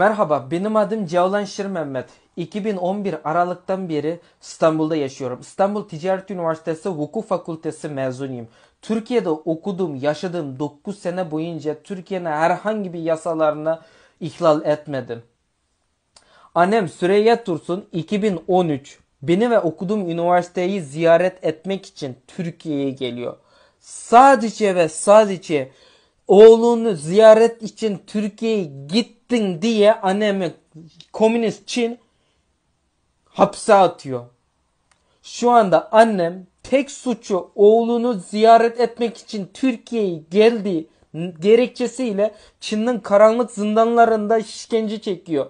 Merhaba, benim adım Cevlan Şir Mehmet. 2011 Aralık'tan beri İstanbul'da yaşıyorum. İstanbul Ticaret Üniversitesi Hukuk Fakültesi mezunuyum. Türkiye'de okudum, yaşadığım 9 sene boyunca Türkiye'nin herhangi bir yasalarına ihlal etmedim. Annem Süreyya Tursun 2013 beni ve okuduğum üniversiteyi ziyaret etmek için Türkiye'ye geliyor. Sadece ve sadece oğlunu ziyaret için Türkiye'ye gittin diye annemi komünist Çin hapse atıyor. Şu anda annem tek suçu oğlunu ziyaret etmek için Türkiye'ye geldiği gerekçesiyle Çin'in karanlık zindanlarında işkence çekiyor.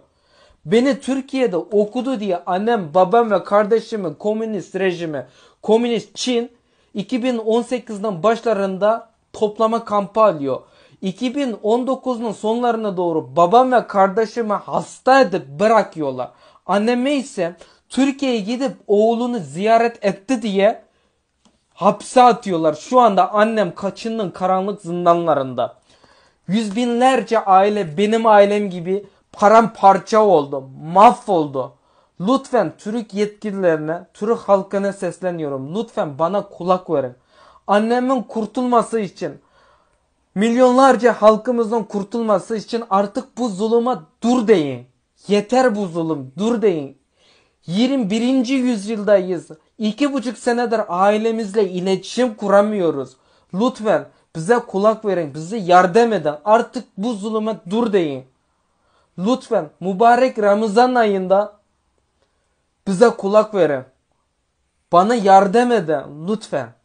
Beni Türkiye'de okudu diye annem, babam ve kardeşimi komünist rejimi, komünist Çin 2018'den başlarında toplama kampı alıyor. 2019'un sonlarına doğru babam ve kardeşimi hasta edip bırakıyorlar. Anneme ise Türkiye'ye gidip oğlunu ziyaret etti diye hapse atıyorlar. Şu anda annem kaçının karanlık zindanlarında. Yüz binlerce aile benim ailem gibi paramparça oldu. Mahvoldu. Lütfen Türk yetkililerine, Türk halkına sesleniyorum. Lütfen bana kulak verin annemin kurtulması için, milyonlarca halkımızın kurtulması için artık bu zuluma dur deyin. Yeter bu zulüm dur deyin. 21. yüzyıldayız. İki buçuk senedir ailemizle iletişim kuramıyoruz. Lütfen bize kulak verin, bize yardım edin. Artık bu zulüme dur deyin. Lütfen mübarek Ramazan ayında bize kulak verin. Bana yardım edin lütfen.